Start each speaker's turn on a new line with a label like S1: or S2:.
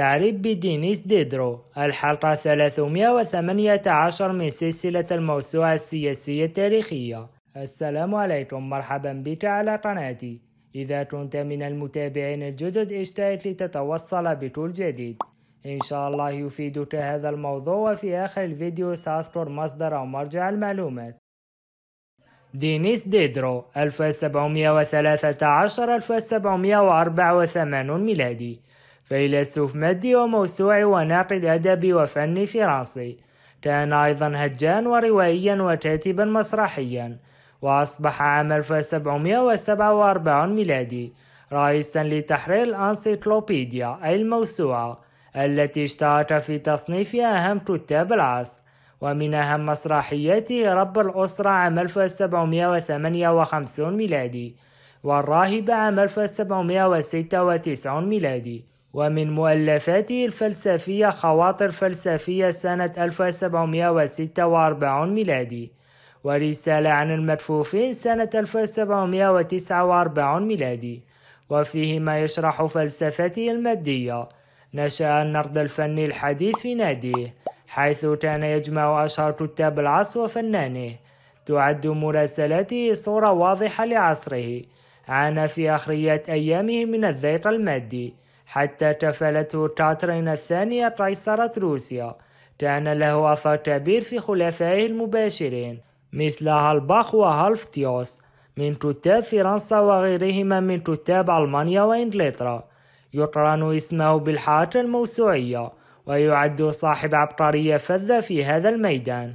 S1: تعريب بدينيس ديدرو الحلقة 318 من سلسلة الموسوعة السياسية التاريخية السلام عليكم مرحبا بك على قناتي إذا كنت من المتابعين الجدد اشترك لتتوصل بكل جديد إن شاء الله يفيدك هذا الموضوع وفي آخر الفيديو سأذكر مصدر أو مرجع المعلومات دينيس ديدرو 1713-1784 ميلادي فيلسوف مادي وموسوعي وناقد أدبي وفني فرنسي كان أيضا هجان وروائيا وكاتبا مسرحيا وأصبح عام 1747 ميلادي رئيسا لتحرير الأنسيكلوبيديا أي الموسوعة التي اشترك في تصنيف أهم كتاب العصر ومن أهم مسرحياته رب الأسرة عام 1758 ميلادي والراهب عام 1796 ميلادي ومن مؤلفاته الفلسفية خواطر فلسفية سنة 1746 ميلادي ورسالة عن المدفوفين سنة 1749 ميلادي وفيه ما يشرح فلسفته المادية نشأ النقد الفني الحديث في ناديه حيث كان يجمع أشهر كتاب العصر وفنانه تعد مراسلاته صورة واضحة لعصره عانى في آخريات أيامه من الذيق المادي حتى تفلته كاترين الثانية قيصرة روسيا كان له أثر كبير في خلفائه المباشرين مثل هالباخ وهالفتيوس من كتاب فرنسا وغيرهما من كتاب ألمانيا وإنجلترا يقرن اسمه بالحركة الموسوعية ويعد صاحب عبقرية فذة في هذا الميدان